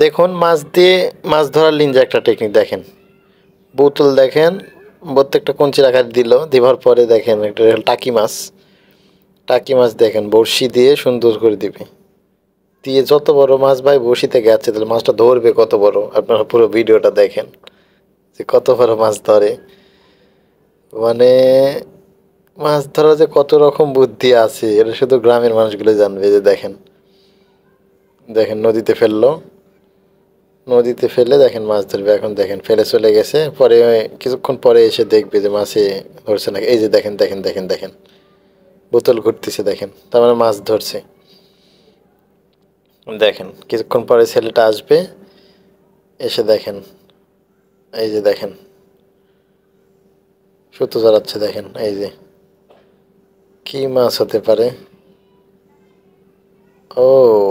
দেখুন মাছ দিয়ে মাছ ধরার লিঞ্জা একটা টেকনিক দেখেন বোতল দেখেন প্রত্যেকটা কঞ্চি আকার দিল দেওয়ার পরে দেখেন একটা টাকি মাছ টাকি মাছ দেখেন বড়শি দিয়ে সুন্দর করে দিবে দিয়ে যত বড় মাছ ভাই বড়শিতে গেছে তাহলে মাছটা ধরবে কত বড় আপনারা পুরো ভিডিওটা দেখেন যে কত বড় মাছ ধরে মানে মাছ ধরার যে কত রকম বুদ্ধি আছে এটা শুধু গ্রামের মানুষগুলো জানবে যে দেখেন দেখেন নদীতে ফেললো নদীতে ফেলে দেখেন মাছ ধরবে এখন দেখেন ফেলে চলে গেছে পরে কিছুক্ষণ পরে এসে দেখবে যে মাছে ধরছে না এই যে দেখেন দেখেন দেখেন দেখেন বোতল ঘুরতেছে দেখেন তার মানে মাছ ধরছে দেখেন কিছুক্ষণ পরে ছেলেটা আসবে এসে দেখেন এই যে দেখেন সুতো জড়াচ্ছে দেখেন এই যে কি মাছ হতে পারে ও